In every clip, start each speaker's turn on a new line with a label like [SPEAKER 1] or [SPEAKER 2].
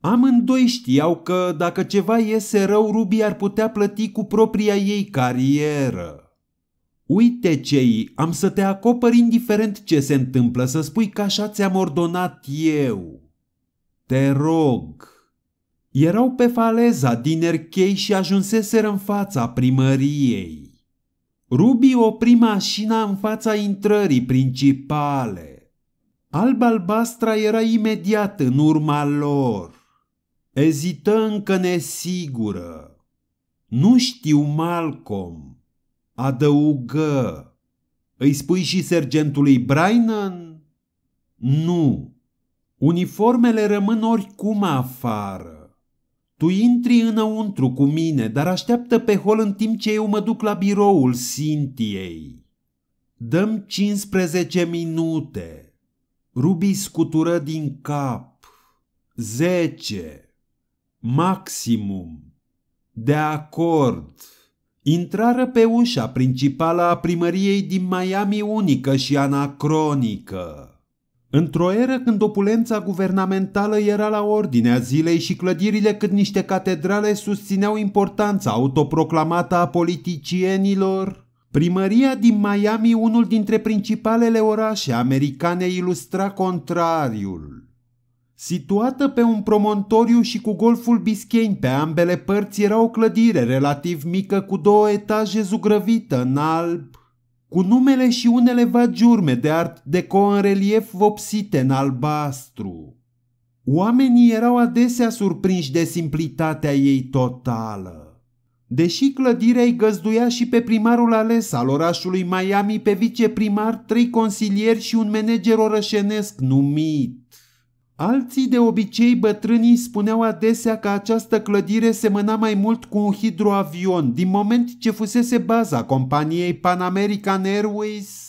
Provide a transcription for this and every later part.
[SPEAKER 1] Amândoi știau că dacă ceva iese rău, Ruby ar putea plăti cu propria ei carieră. Uite cei, am să te acopăr indiferent ce se întâmplă, să spui că așa ți-am ordonat eu. Te rog. Erau pe faleza din erchei și ajunseseră în fața primăriei. Rubi opri mașina în fața intrării principale. Alba albastra era imediat în urma lor. Ezită încă nesigură. Nu știu, Malcolm. Adăugă. Îi spui și sergentului Brainan? Nu. Uniformele rămân oricum afară. Tu intri înăuntru cu mine, dar așteaptă pe hol în timp ce eu mă duc la biroul Sintiei. Dăm 15 minute. Rubi scutură din cap. 10. Maximum. De acord. Intrară pe ușa principală a primăriei din Miami unică și anacronică. Într-o eră când opulența guvernamentală era la ordinea zilei și clădirile cât niște catedrale susțineau importanța autoproclamată a politicienilor, primăria din Miami, unul dintre principalele orașe americane, ilustra contrariul. Situată pe un promontoriu și cu golful Biscayne pe ambele părți era o clădire relativ mică cu două etaje zugrăvită în alb, cu numele și unele vagiurme de art deco în relief vopsite în albastru. Oamenii erau adesea surprinși de simplitatea ei totală. Deși clădirea îi găzduia și pe primarul ales al orașului Miami, pe viceprimar, trei consilieri și un manager orășenesc numit – Alții de obicei bătrânii spuneau adesea că această clădire semăna mai mult cu un hidroavion, din moment ce fusese baza companiei Pan American Airways.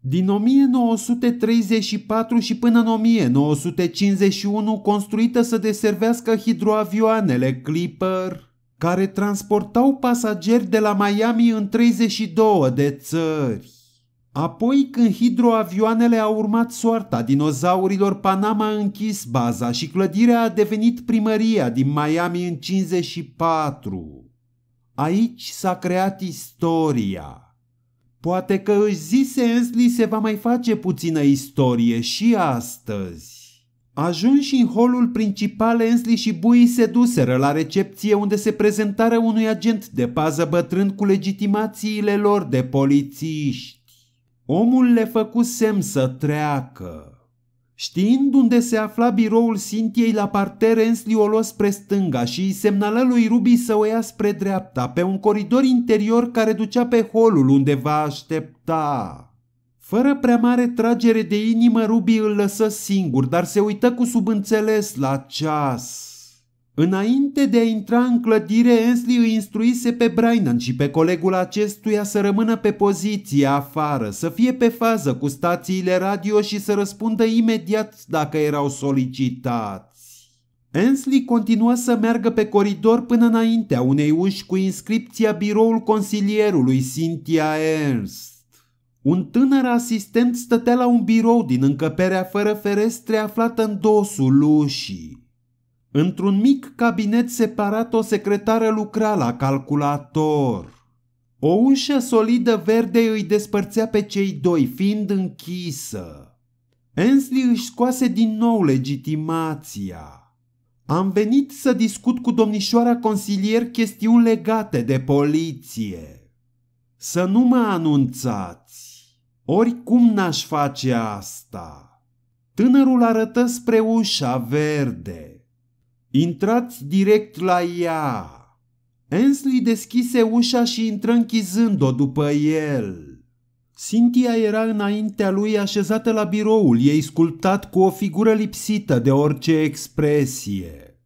[SPEAKER 1] Din 1934 și până în 1951 construită să deservească hidroavioanele Clipper, care transportau pasageri de la Miami în 32 de țări. Apoi, când hidroavioanele au urmat soarta dinozaurilor, Panama a închis baza și clădirea a devenit primăria din Miami în 54. Aici s-a creat istoria. Poate că își zise Ensley se va mai face puțină istorie și astăzi. Ajunși în holul principal, Ensley și Bui se duseră la recepție unde se prezentară unui agent de pază bătrân cu legitimațiile lor de polițiști. Omul le făcu semn să treacă. Știind unde se afla biroul Sintiei la parter, Ensli o luă spre stânga și îi semnală lui Ruby să o ia spre dreapta, pe un coridor interior care ducea pe holul unde va aștepta. Fără prea mare tragere de inimă, Ruby îl lăsă singur, dar se uită cu subînțeles la ceas. Înainte de a intra în clădire, Ensley îi instruise pe Brainan și pe colegul acestuia să rămână pe poziție afară, să fie pe fază cu stațiile radio și să răspundă imediat dacă erau solicitați. Ensley continuă să meargă pe coridor până înaintea unei uși cu inscripția biroul consilierului Cynthia Ernst. Un tânăr asistent stătea la un birou din încăperea fără ferestre aflată în dosul ușii. Într-un mic cabinet separat, o secretară lucra la calculator. O ușă solidă verde îi despărțea pe cei doi, fiind închisă. Ensley își scoase din nou legitimația. Am venit să discut cu domnișoara consilier chestiuni legate de poliție. Să nu mă anunțați. Oricum n-aș face asta. Tânărul arătă spre ușa verde. Intrați direct la ea. Ensley deschise ușa și intră închizând-o după el. Cynthia era înaintea lui așezată la biroul ei sculptat cu o figură lipsită de orice expresie.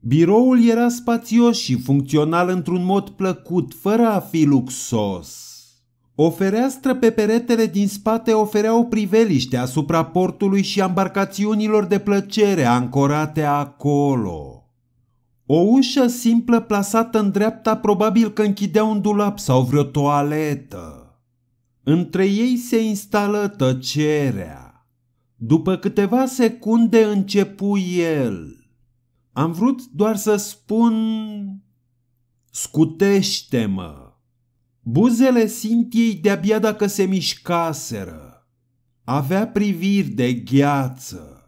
[SPEAKER 1] Biroul era spațios și funcțional într-un mod plăcut, fără a fi luxos. O fereastră pe peretele din spate oferea o priveliște asupra portului și ambarcațiunilor de plăcere ancorate acolo. O ușă simplă plasată în dreapta probabil că închidea un dulap sau vreo toaletă. Între ei se instală tăcerea. După câteva secunde începu el. Am vrut doar să spun... Scutește-mă! Buzele Sintiei de-abia dacă se mișcaseră. Avea priviri de gheață.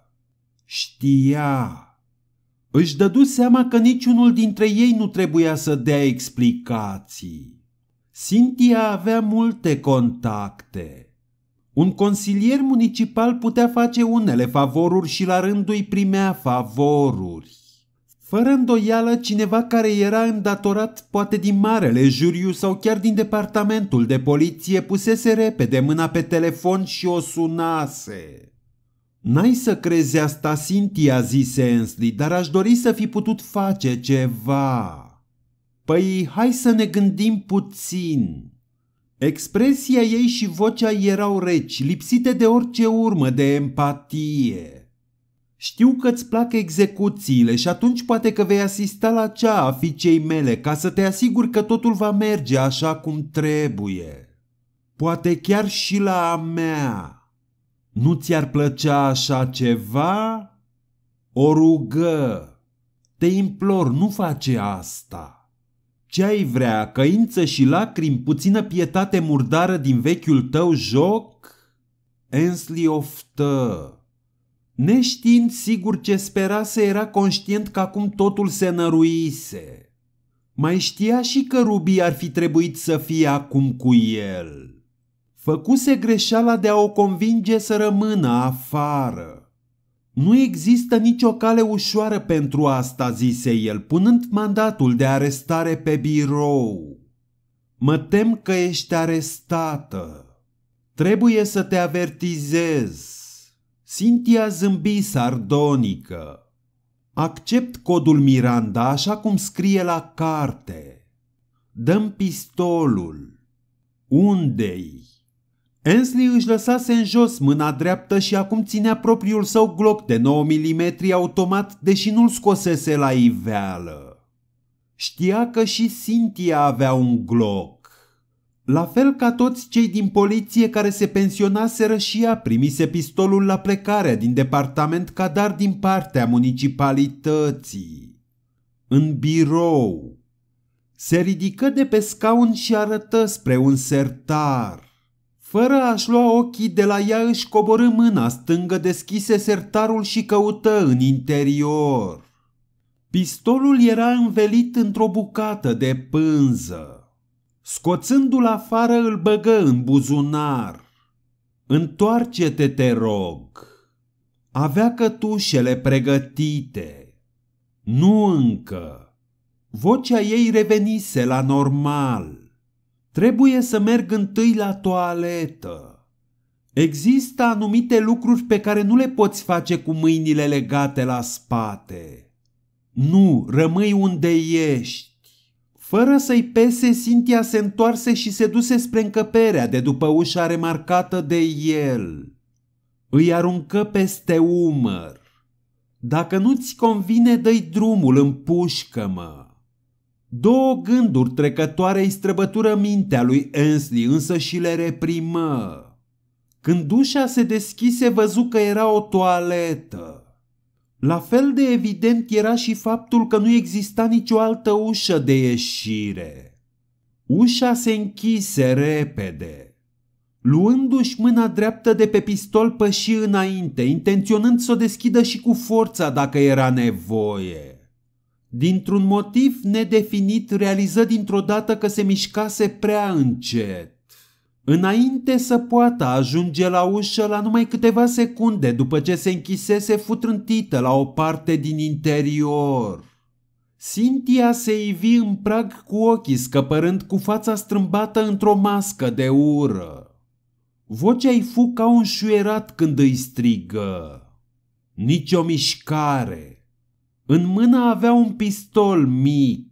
[SPEAKER 1] Știa. Își dădu seama că niciunul dintre ei nu trebuia să dea explicații. Sintia avea multe contacte. Un consilier municipal putea face unele favoruri și la rândul îi primea favoruri. Fără îndoială, cineva care era îndatorat poate din marele juriu sau chiar din departamentul de poliție pusese repede mâna pe telefon și o sunase. N-ai să crezi asta, Cynthia, zise Ensley, dar aș dori să fi putut face ceva. Păi, hai să ne gândim puțin. Expresia ei și vocea erau reci, lipsite de orice urmă de empatie. Știu că îți plac execuțiile și atunci poate că vei asista la cea a fiicei mele ca să te asiguri că totul va merge așa cum trebuie. Poate chiar și la a mea. Nu ți-ar plăcea așa ceva? O rugă. Te implor, nu face asta. Ce ai vrea, căință și lacrimi, puțină pietate murdară din vechiul tău joc? Ensley oftă. Neștiind sigur ce sperase, era conștient că acum totul se năruise. Mai știa și că Rubi ar fi trebuit să fie acum cu el. Făcuse greșeala de a o convinge să rămână afară. Nu există nicio cale ușoară pentru asta, zise el, punând mandatul de arestare pe birou. Mă tem că ești arestată. Trebuie să te avertizez. Cynthia zâmbi sardonică. Accept codul Miranda așa cum scrie la carte. Dăm pistolul. Unde-i? Ensley își lăsase în jos mâna dreaptă și acum ținea propriul său gloc de 9 mm automat, deși nu-l scosese la iveală. Știa că și Cynthia avea un gloc. La fel ca toți cei din poliție care se pensionaseră și ea primise pistolul la plecarea din departament ca dar din partea municipalității. În birou. Se ridică de pe scaun și arătă spre un sertar. Fără a-și lua ochii de la ea își coborâ mâna stângă, deschise sertarul și căută în interior. Pistolul era învelit într-o bucată de pânză. Scoțându-l afară îl băgă în buzunar. Întoarce-te, te rog. Avea cătușele pregătite. Nu încă. Vocea ei revenise la normal. Trebuie să merg întâi la toaletă. Există anumite lucruri pe care nu le poți face cu mâinile legate la spate. Nu, rămâi unde ești. Fără să-i pese, Sintia se întoarse și se duse spre încăperea de după ușa remarcată de el. Îi aruncă peste umăr. Dacă nu-ți convine, dă-i drumul, pușcă, mă Două gânduri trecătoare îi străbătură mintea lui Ensley, însă și le reprimă. Când ușa se deschise, văzu că era o toaletă. La fel de evident era și faptul că nu exista nicio altă ușă de ieșire. Ușa se închise repede. Luându-și mâna dreaptă de pe pistol păși înainte, intenționând să o deschidă și cu forța dacă era nevoie. Dintr-un motiv nedefinit realiză dintr-o dată că se mișcase prea încet. Înainte să poată ajunge la ușă, la numai câteva secunde după ce se închisese, futrântită la o parte din interior. Cynthia se ivi în prag cu ochii scăpărând cu fața strâmbată într-o mască de ură. Vocea-i fu ca un șuierat când îi strigă. Nici o mișcare. În mână avea un pistol mic.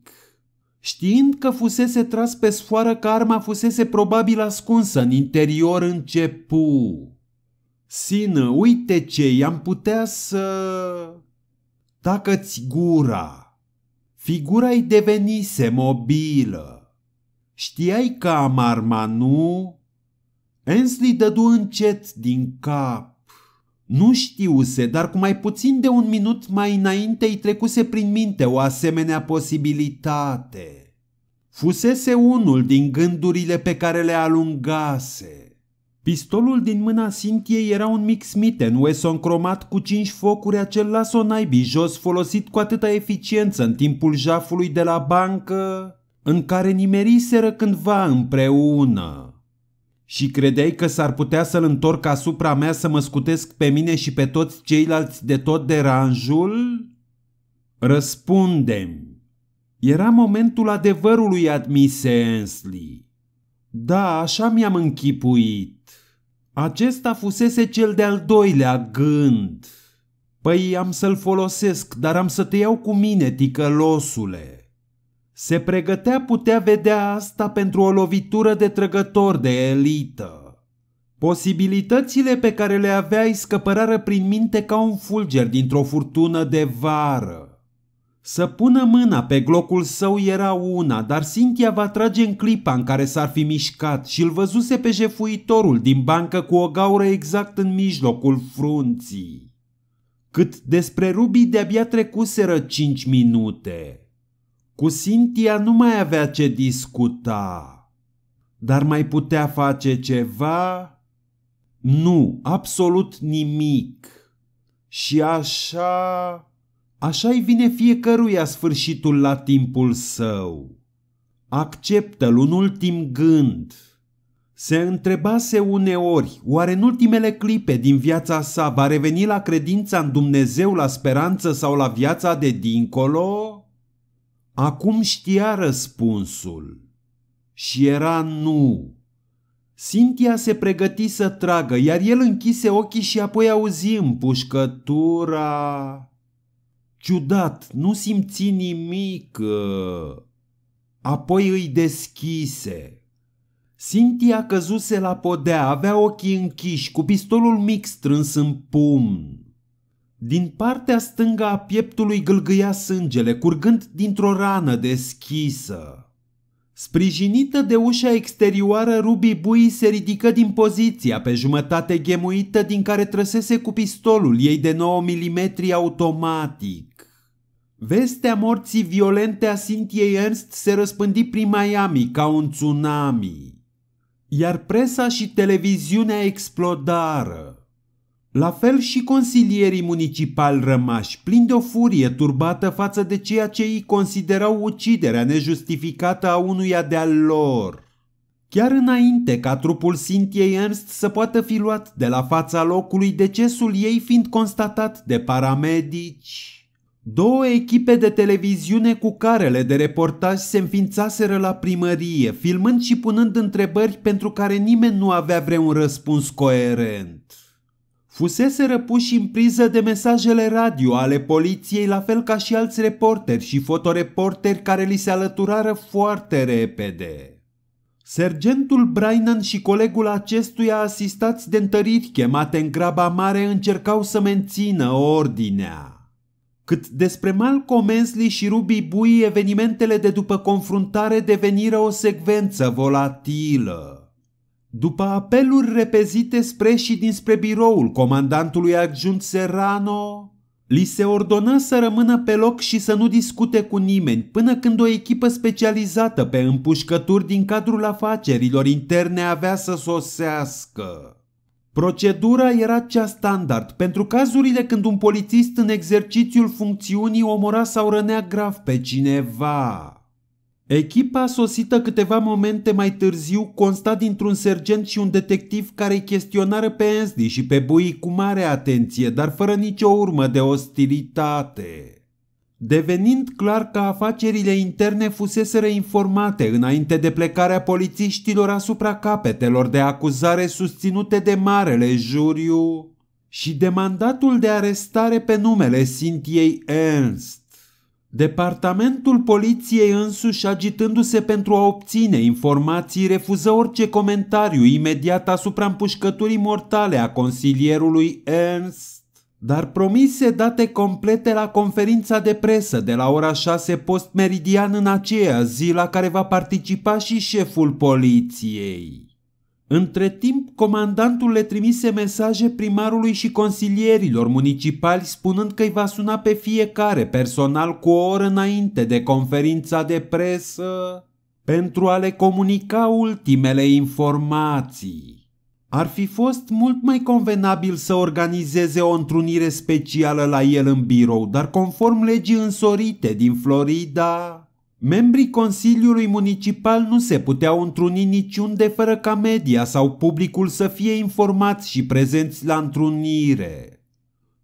[SPEAKER 1] Știind că fusese tras pe sfoară că arma fusese probabil ascunsă în interior, începu. Sină, uite ce, i-am putea să... dacă ți gura. Figura îi devenise mobilă. Știai că am arma, nu? Ensley dădu încet din cap. Nu știuse, dar cu mai puțin de un minut mai înainte îi trecuse prin minte o asemenea posibilitate fusese unul din gândurile pe care le alungase. Pistolul din mâna Sintiei era un mic Smith Wesson cromat cu cinci focuri acel laso naibii jos folosit cu atâta eficiență în timpul jafului de la bancă, în care nimeriseră cândva împreună. Și credeai că s-ar putea să-l întorc asupra mea să mă scutesc pe mine și pe toți ceilalți de tot deranjul? Răspundem! Era momentul adevărului, admise Ensley. Da, așa mi-am închipuit. Acesta fusese cel de-al doilea gând. Păi am să-l folosesc, dar am să te iau cu mine, ticălosule. Se pregătea putea vedea asta pentru o lovitură de trăgător de elită. Posibilitățile pe care le aveai scăpărară prin minte ca un fulger dintr-o furtună de vară. Să pună mâna pe glocul său era una, dar Cynthia va trage în clipa în care s-ar fi mișcat și îl văzuse pe jefuitorul din bancă cu o gaură exact în mijlocul frunții. Cât despre Ruby de-abia trecuseră cinci minute. Cu Cynthia nu mai avea ce discuta. Dar mai putea face ceva? Nu, absolut nimic. Și așa... Așa-i vine fiecăruia sfârșitul la timpul său. Acceptă-l un ultim gând. Se întrebase uneori, oare în ultimele clipe din viața sa va reveni la credința în Dumnezeu, la speranță sau la viața de dincolo? Acum știa răspunsul. Și era nu. Sintia se pregăti să tragă, iar el închise ochii și apoi auzi împușcătura ciudat, nu simți nimic. Uh, apoi îi deschise. Cynthia căzuse la podea, avea ochii închiși, cu pistolul mic strâns în pumn. Din partea stângă a pieptului gâlgâia sângele, curgând dintr-o rană deschisă. Sprijinită de ușa exterioară, Ruby Bui se ridică din poziția pe jumătate gemuită din care trăsese cu pistolul ei de 9 mm automatic. Vestea morții violente a Cynthia Ernst se răspândi prin Miami ca un tsunami, iar presa și televiziunea explodară. La fel și consilierii municipali rămași, plini de o furie turbată față de ceea ce îi considerau uciderea nejustificată a unuia de-al lor. Chiar înainte ca trupul Sintiei Ernst să poată fi luat de la fața locului, decesul ei fiind constatat de paramedici. Două echipe de televiziune cu carele de reportaj se înființaseră la primărie, filmând și punând întrebări pentru care nimeni nu avea vreun răspuns coerent. Fusese răpuși în priză de mesajele radio ale poliției, la fel ca și alți reporteri și fotoreporteri care li se alăturară foarte repede. Sergentul Brainan și colegul acestuia asistați de întăriri chemate în graba mare încercau să mențină ordinea. Cât despre Malcolm Ensley și Ruby Bui, evenimentele de după confruntare deveniră o secvență volatilă. După apeluri repezite spre și dinspre biroul comandantului adjunct Serrano, li se ordonă să rămână pe loc și să nu discute cu nimeni până când o echipă specializată pe împușcături din cadrul afacerilor interne avea să sosească. Procedura era cea standard pentru cazurile când un polițist în exercițiul funcțiunii omora sau rănea grav pe cineva. Echipa sosită câteva momente mai târziu consta dintr-un sergent și un detectiv care îi chestionară pe Ensley și pe Bui cu mare atenție, dar fără nicio urmă de ostilitate. Devenind clar că afacerile interne fuseseră informate înainte de plecarea polițiștilor asupra capetelor de acuzare susținute de Marele Juriu și de mandatul de arestare pe numele Sintiei Ernst. Departamentul poliției însuși, agitându-se pentru a obține informații, refuză orice comentariu imediat asupra împușcăturii mortale a consilierului Ernst, dar promise date complete la conferința de presă de la ora 6 post meridian în aceea zi la care va participa și șeful poliției. Între timp, comandantul le trimise mesaje primarului și consilierilor municipali spunând că îi va suna pe fiecare personal cu o oră înainte de conferința de presă pentru a le comunica ultimele informații. Ar fi fost mult mai convenabil să organizeze o întrunire specială la el în birou, dar conform legii însorite din Florida, Membrii Consiliului Municipal nu se puteau întruni niciunde fără ca media sau publicul să fie informați și prezenți la întrunire.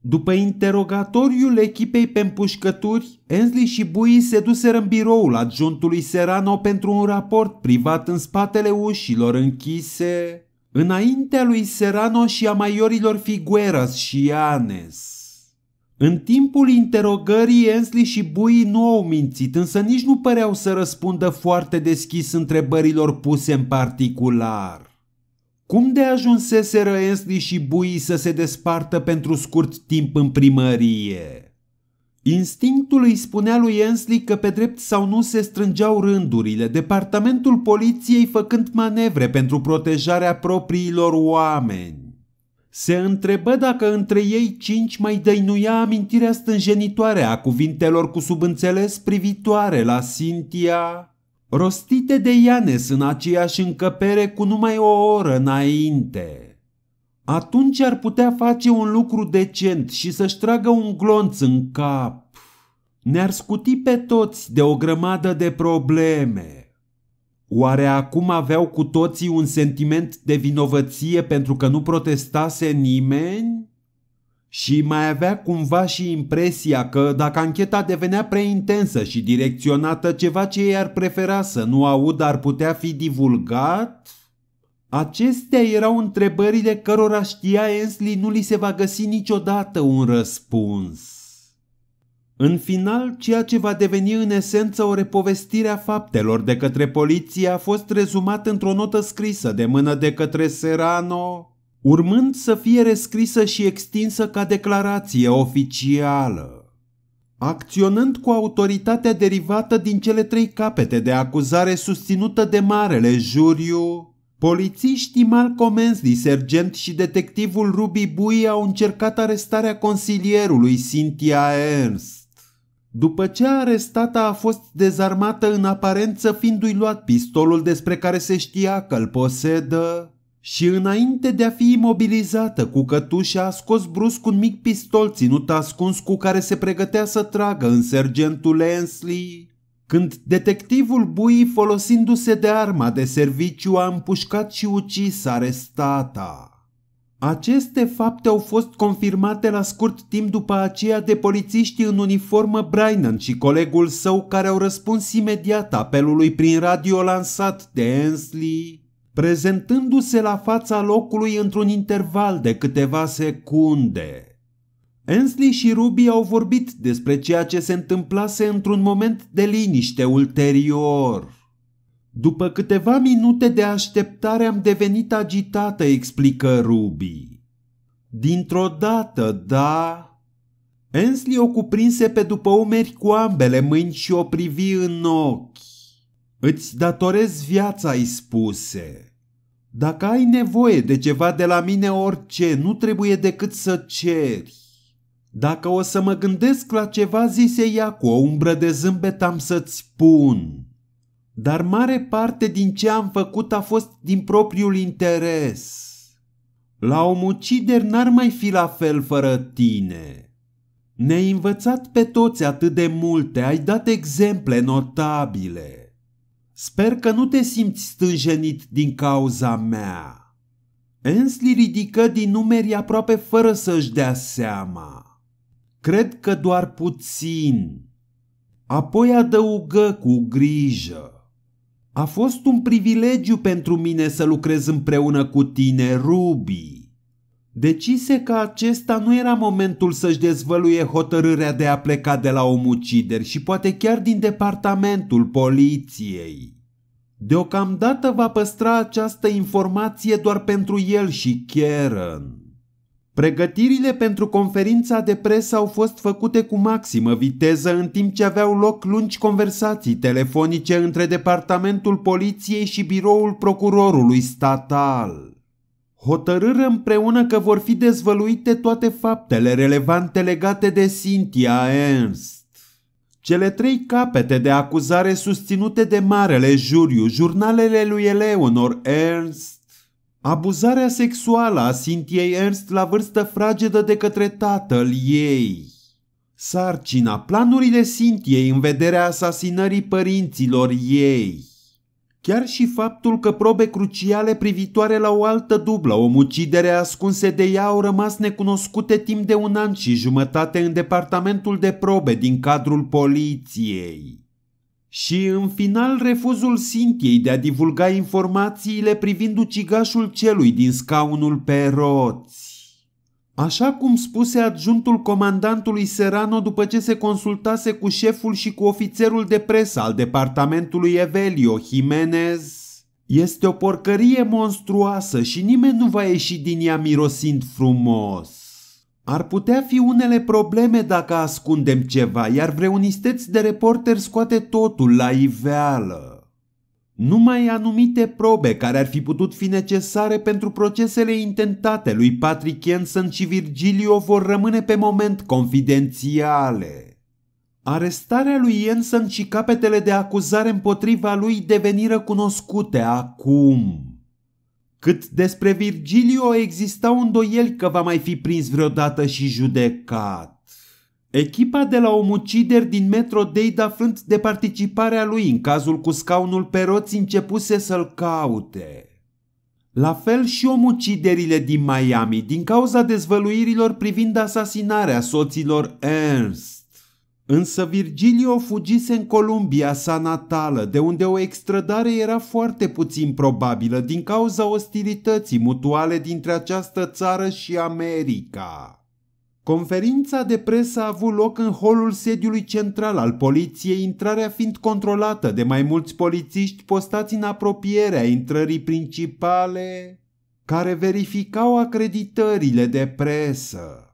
[SPEAKER 1] După interogatoriul echipei pe împușcături, Ensley și Bui se duseră în biroul adjuntului Serano pentru un raport privat în spatele ușilor închise, înaintea lui Serano și a maiorilor Figueras și Ianes. În timpul interogării, Ensley și Bui nu au mințit, însă nici nu păreau să răspundă foarte deschis întrebărilor puse în particular. Cum de ajunseseră Ensley și Bui să se despartă pentru scurt timp în primărie? Instinctul îi spunea lui Ensley că pe drept sau nu se strângeau rândurile, departamentul poliției făcând manevre pentru protejarea propriilor oameni. Se întrebă dacă între ei cinci mai dăinuia amintirea stânjenitoare a cuvintelor cu subînțeles privitoare la Sintia, rostite de Ianes în aceeași încăpere cu numai o oră înainte. Atunci ar putea face un lucru decent și să-și tragă un glonț în cap. Ne-ar scuti pe toți de o grămadă de probleme. Oare acum aveau cu toții un sentiment de vinovăție pentru că nu protestase nimeni? Și mai avea cumva și impresia că dacă ancheta devenea prea intensă și direcționată, ceva ce ei ar prefera să nu aud ar putea fi divulgat? Acestea erau întrebările cărora știa Ensley nu li se va găsi niciodată un răspuns. În final, ceea ce va deveni în esență o repovestire a faptelor de către poliție a fost rezumat într-o notă scrisă de mână de către Serrano, urmând să fie rescrisă și extinsă ca declarație oficială. Acționând cu autoritatea derivată din cele trei capete de acuzare susținută de Marele Juriu, polițiștii Malcolm Ensley, sergent și detectivul Ruby Bui au încercat arestarea consilierului Cynthia Ernst. După ce arestata a fost dezarmată în aparență fiindu-i luat pistolul despre care se știa că îl posedă și înainte de a fi imobilizată cu cătușa a scos brusc un mic pistol ținut ascuns cu care se pregătea să tragă în sergentul Ensley când detectivul Bui, folosindu-se de arma de serviciu, a împușcat și ucis arestata. Aceste fapte au fost confirmate la scurt timp după aceea de polițiștii în uniformă Brinan și colegul său care au răspuns imediat apelului prin radio lansat de Ansley, prezentându-se la fața locului într-un interval de câteva secunde. Ansley și Ruby au vorbit despre ceea ce se întâmplase într-un moment de liniște ulterior. După câteva minute de așteptare am devenit agitată, explică Ruby. Dintr-o dată, da... Ensley o cuprinse pe după umeri cu ambele mâini și o privi în ochi. Îți datorez viața, îi spuse. Dacă ai nevoie de ceva de la mine orice, nu trebuie decât să ceri. Dacă o să mă gândesc la ceva, zise ea cu o umbră de zâmbet, am să-ți spun. Dar mare parte din ce am făcut a fost din propriul interes. La omucider n-ar mai fi la fel fără tine. Ne-ai învățat pe toți atât de multe, ai dat exemple notabile. Sper că nu te simți stânjenit din cauza mea. Ensli ridică din numeri aproape fără să-și dea seama. Cred că doar puțin. Apoi adăugă cu grijă. A fost un privilegiu pentru mine să lucrez împreună cu tine, Ruby. Decise că acesta nu era momentul să-și dezvăluie hotărârea de a pleca de la omucideri și poate chiar din departamentul poliției. Deocamdată va păstra această informație doar pentru el și Karen. Pregătirile pentru conferința de presă au fost făcute cu maximă viteză în timp ce aveau loc lungi conversații telefonice între departamentul poliției și biroul procurorului statal. Hotărâre împreună că vor fi dezvăluite toate faptele relevante legate de Cynthia Ernst. Cele trei capete de acuzare susținute de marele juriu, jurnalele lui Eleonor Ernst, Abuzarea sexuală a Sintiei Ernst la vârstă fragedă de către tatăl ei. Sarcina, planurile Sintiei în vederea asasinării părinților ei. Chiar și faptul că probe cruciale privitoare la o altă dublă omucidere ascunse de ea au rămas necunoscute timp de un an și jumătate în departamentul de probe din cadrul poliției și în final refuzul Sintiei de a divulga informațiile privind ucigașul celui din scaunul pe roți. Așa cum spuse adjuntul comandantului Serano după ce se consultase cu șeful și cu ofițerul de presă al departamentului Evelio Jimenez, este o porcărie monstruoasă și nimeni nu va ieși din ea mirosind frumos. Ar putea fi unele probleme dacă ascundem ceva, iar vreun isteț de reporter scoate totul la iveală. Numai anumite probe care ar fi putut fi necesare pentru procesele intentate lui Patrick Jensen și Virgilio vor rămâne pe moment confidențiale. Arestarea lui Jensen și capetele de acuzare împotriva lui deveniră cunoscute acum. Cât despre Virgilio exista un doiel că va mai fi prins vreodată și judecat. Echipa de la omucideri din Metro Dade aflând de participarea lui în cazul cu scaunul pe roți începuse să-l caute. La fel și omuciderile din Miami din cauza dezvăluirilor privind asasinarea soților Ernst. Însă Virgilio fugise în Columbia sa natală, de unde o extrădare era foarte puțin probabilă din cauza ostilității mutuale dintre această țară și America. Conferința de presă a avut loc în holul sediului central al poliției, intrarea fiind controlată de mai mulți polițiști postați în apropierea intrării principale, care verificau acreditările de presă.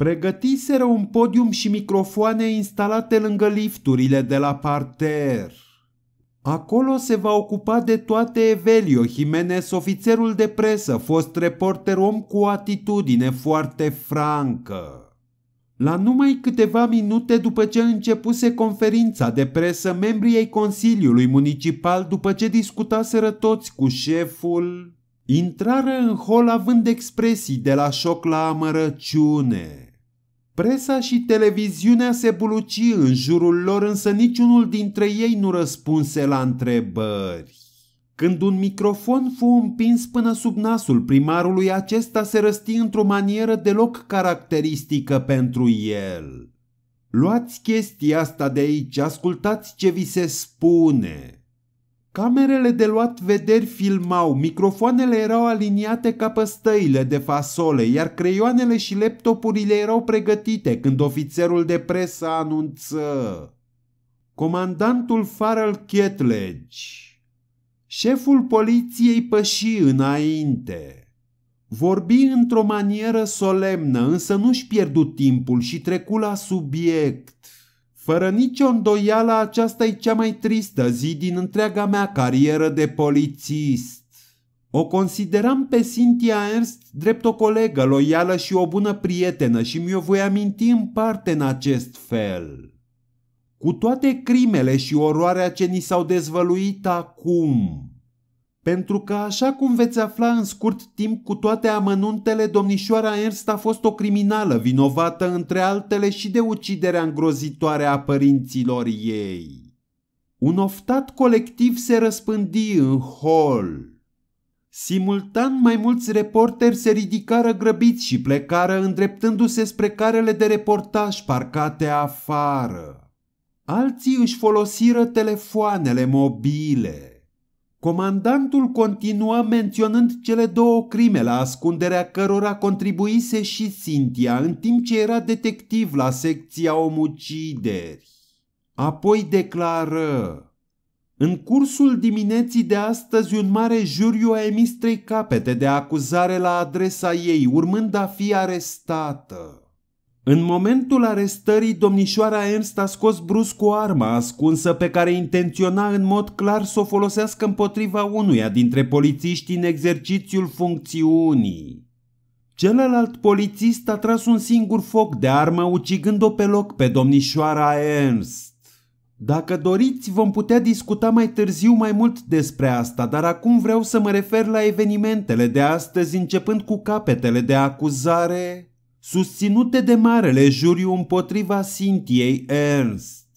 [SPEAKER 1] Pregătiseră un podium și microfoane instalate lângă lifturile de la parter. Acolo se va ocupa de toate Evelio Jimenez, ofițerul de presă, fost reporter om cu atitudine foarte francă. La numai câteva minute după ce începuse conferința de presă, membrii ai Consiliului Municipal, după ce discutaseră toți cu șeful, intrară în hol având expresii de la șoc la amărăciune. Presa și televiziunea se buluci în jurul lor, însă niciunul dintre ei nu răspunse la întrebări. Când un microfon fu împins până sub nasul primarului, acesta se răsti într-o manieră deloc caracteristică pentru el. Luați chestia asta de aici, ascultați ce vi se spune. Camerele de luat vederi filmau, microfoanele erau aliniate ca păstăile de fasole, iar creioanele și laptopurile erau pregătite când ofițerul de presă anunță. Comandantul Farrell Ketledge Șeful poliției păși înainte. Vorbi într-o manieră solemnă, însă nu-și pierdu timpul și trecu la subiect. Fără nicio îndoială, aceasta e cea mai tristă zi din întreaga mea carieră de polițist. O consideram pe Cynthia Ernst drept o colegă loială și o bună prietenă și mi-o voi aminti în parte în acest fel. Cu toate crimele și oroarea ce ni s-au dezvăluit acum, pentru că, așa cum veți afla în scurt timp cu toate amănuntele, domnișoara Ernst a fost o criminală, vinovată între altele și de uciderea îngrozitoare a părinților ei. Un oftat colectiv se răspândi în hol. Simultan mai mulți reporteri se ridicară grăbiți și plecară îndreptându-se spre carele de reportaj parcate afară. Alții își folosiră telefoanele mobile. Comandantul continua menționând cele două crime la ascunderea cărora contribuise și Cynthia în timp ce era detectiv la secția omucideri. Apoi declară În cursul dimineții de astăzi un mare juriu a emis trei capete de acuzare la adresa ei, urmând a fi arestată. În momentul arestării, domnișoara Ernst a scos brusc o armă ascunsă pe care intenționa în mod clar să o folosească împotriva unuia dintre polițiști în exercițiul funcțiunii. Celălalt polițist a tras un singur foc de armă, ucigând-o pe loc pe domnișoara Ernst. Dacă doriți, vom putea discuta mai târziu mai mult despre asta, dar acum vreau să mă refer la evenimentele de astăzi, începând cu capetele de acuzare susținute de marele juriu împotriva Sintiei Ernst.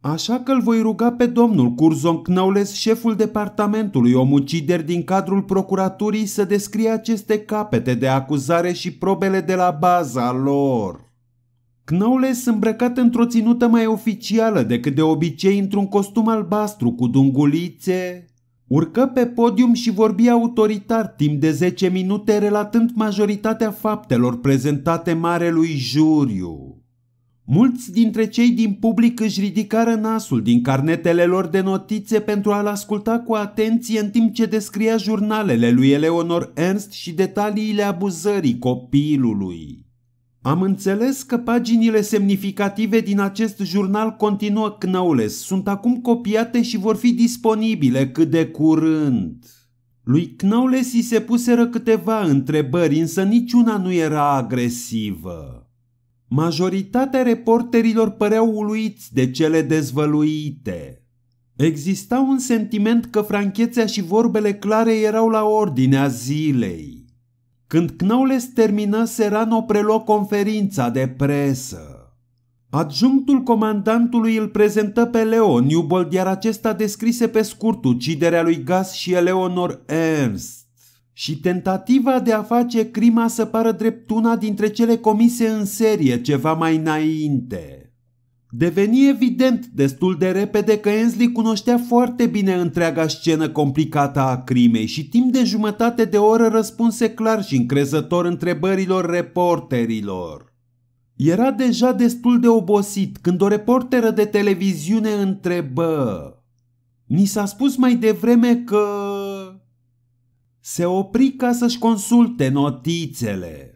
[SPEAKER 1] Așa că îl voi ruga pe domnul Curzon Knowles, șeful departamentului omucideri din cadrul procuraturii, să descrie aceste capete de acuzare și probele de la baza lor. Knowles, îmbrăcat într-o ținută mai oficială decât de obicei într-un costum albastru cu dungulițe, Urcă pe podium și vorbi autoritar timp de 10 minute relatând majoritatea faptelor prezentate marelui juriu. Mulți dintre cei din public își ridicară nasul din carnetele lor de notițe pentru a-l asculta cu atenție în timp ce descria jurnalele lui Eleonor Ernst și detaliile abuzării copilului. Am înțeles că paginile semnificative din acest jurnal continuă Knowles. Sunt acum copiate și vor fi disponibile cât de curând. Lui Knowles i se puseră câteva întrebări, însă niciuna nu era agresivă. Majoritatea reporterilor păreau uluiți de cele dezvăluite. Exista un sentiment că franchețea și vorbele clare erau la ordinea zilei. Când Knowles termină, Serano preluă conferința de presă. Adjunctul comandantului îl prezentă pe Leo Newbold, iar acesta descrise pe scurt uciderea lui Gas și Eleonor Ernst și tentativa de a face crima să pară drept una dintre cele comise în serie ceva mai înainte. Deveni evident destul de repede că Ensley cunoștea foarte bine întreaga scenă complicată a crimei și timp de jumătate de oră răspunse clar și încrezător întrebărilor reporterilor. Era deja destul de obosit când o reporteră de televiziune întrebă Ni s-a spus mai devreme că... Se opri ca să-și consulte notițele.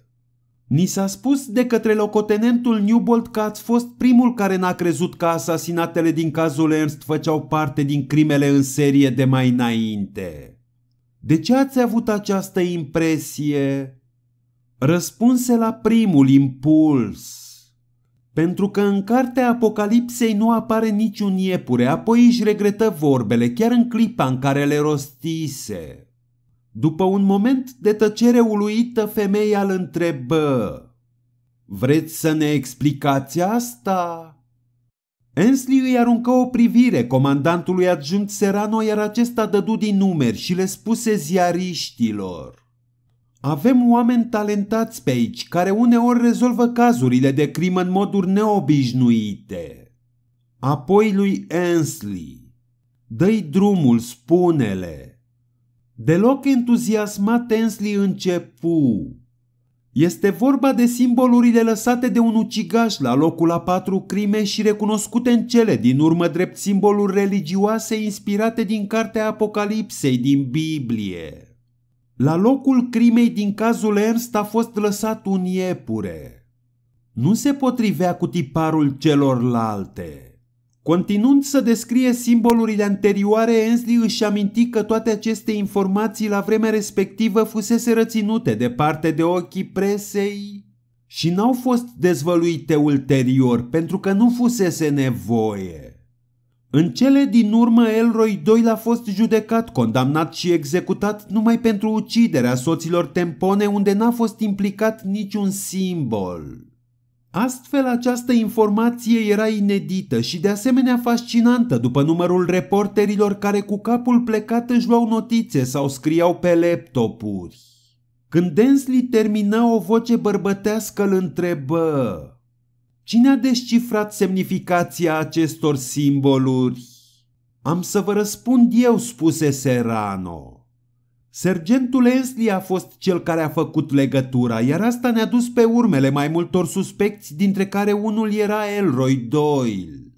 [SPEAKER 1] Ni s-a spus de către locotenentul Newbold că ați fost primul care n-a crezut că asasinatele din cazul Ernst făceau parte din crimele în serie de mai înainte. De ce ați avut această impresie? Răspunse la primul impuls. Pentru că în cartea Apocalipsei nu apare niciun iepure, apoi își regretă vorbele, chiar în clipa în care le rostise. După un moment de tăcere uluită, femeia îl întrebă. Vreți să ne explicați asta?" Ensley îi aruncă o privire comandantului adjunct Serano, iar acesta dădu din numeri și le spuse ziariștilor. Avem oameni talentați pe aici, care uneori rezolvă cazurile de crimă în moduri neobișnuite. Apoi lui Ensley. Dă-i drumul, spune-le. Deloc entuziasmat Tensley începu. Este vorba de simbolurile lăsate de un ucigaș la locul a patru crime și recunoscute în cele din urmă drept simboluri religioase inspirate din cartea Apocalipsei din Biblie. La locul crimei din cazul Ernst a fost lăsat un iepure. Nu se potrivea cu tiparul celorlalte. Continuând să descrie simbolurile anterioare, Ensley își aminti că toate aceste informații la vremea respectivă fusese răținute parte de ochii presei și n-au fost dezvăluite ulterior pentru că nu fusese nevoie. În cele din urmă, Elroy II a fost judecat, condamnat și executat numai pentru uciderea soților Tempone unde n-a fost implicat niciun simbol. Astfel, această informație era inedită și de asemenea fascinantă după numărul reporterilor care cu capul plecat își luau notițe sau scriau pe laptopuri. Când Densley termina o voce bărbătească îl întrebă Cine a descifrat semnificația acestor simboluri? Am să vă răspund eu, spuse Serrano. Sergentul Ensley a fost cel care a făcut legătura, iar asta ne-a dus pe urmele mai multor suspecți, dintre care unul era Elroy Doyle.